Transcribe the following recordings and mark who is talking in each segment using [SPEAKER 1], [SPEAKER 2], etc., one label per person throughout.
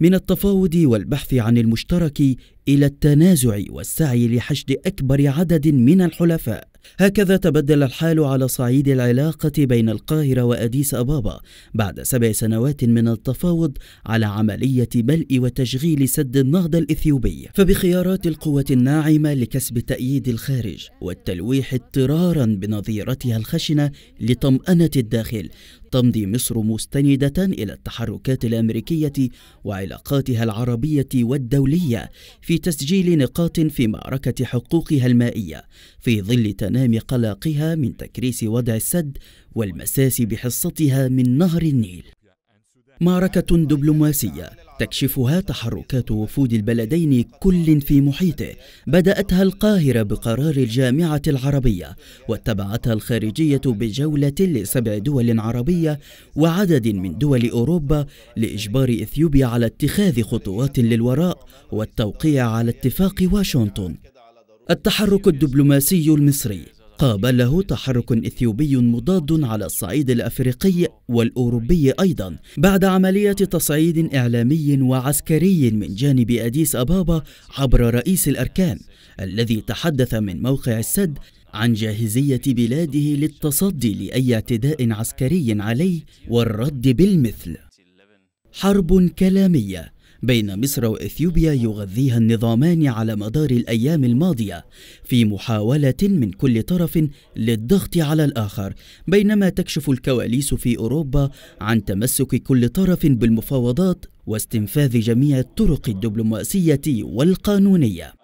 [SPEAKER 1] من التفاوض والبحث عن المشترك الى التنازع والسعي لحشد اكبر عدد من الحلفاء هكذا تبدل الحال على صعيد العلاقه بين القاهره واديس ابابا بعد سبع سنوات من التفاوض على عمليه ملء وتشغيل سد النهضه الاثيوبي فبخيارات القوه الناعمه لكسب تاييد الخارج والتلويح اضطرارا بنظيرتها الخشنه لطمانه الداخل تمضي مصر مستندة إلى التحركات الأمريكية وعلاقاتها العربية والدولية في تسجيل نقاط في معركة حقوقها المائية في ظل تنامي قلقها من تكريس وضع السد والمساس بحصتها من نهر النيل معركة دبلوماسية تكشفها تحركات وفود البلدين كل في محيطه بدأتها القاهرة بقرار الجامعة العربية واتبعتها الخارجية بجولة لسبع دول عربية وعدد من دول أوروبا لإجبار إثيوبيا على اتخاذ خطوات للوراء والتوقيع على اتفاق واشنطن التحرك الدبلوماسي المصري قابله تحرك إثيوبي مضاد على الصعيد الأفريقي والأوروبي أيضا بعد عملية تصعيد إعلامي وعسكري من جانب أديس أبابا عبر رئيس الأركان الذي تحدث من موقع السد عن جاهزية بلاده للتصدي لأي اعتداء عسكري عليه والرد بالمثل حرب كلامية بين مصر واثيوبيا يغذيها النظامان على مدار الايام الماضيه في محاوله من كل طرف للضغط على الاخر بينما تكشف الكواليس في اوروبا عن تمسك كل طرف بالمفاوضات واستنفاذ جميع الطرق الدبلوماسيه والقانونيه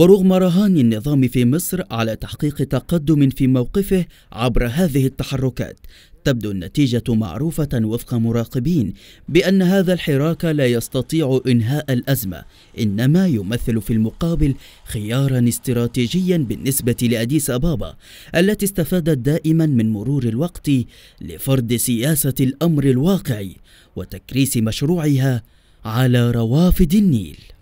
[SPEAKER 1] ورغم رهان النظام في مصر على تحقيق تقدم في موقفه عبر هذه التحركات تبدو النتيجة معروفة وفق مراقبين بأن هذا الحراك لا يستطيع إنهاء الأزمة إنما يمثل في المقابل خيارا استراتيجيا بالنسبة لأديس أبابا التي استفادت دائما من مرور الوقت لفرض سياسة الأمر الواقعي وتكريس مشروعها على روافد النيل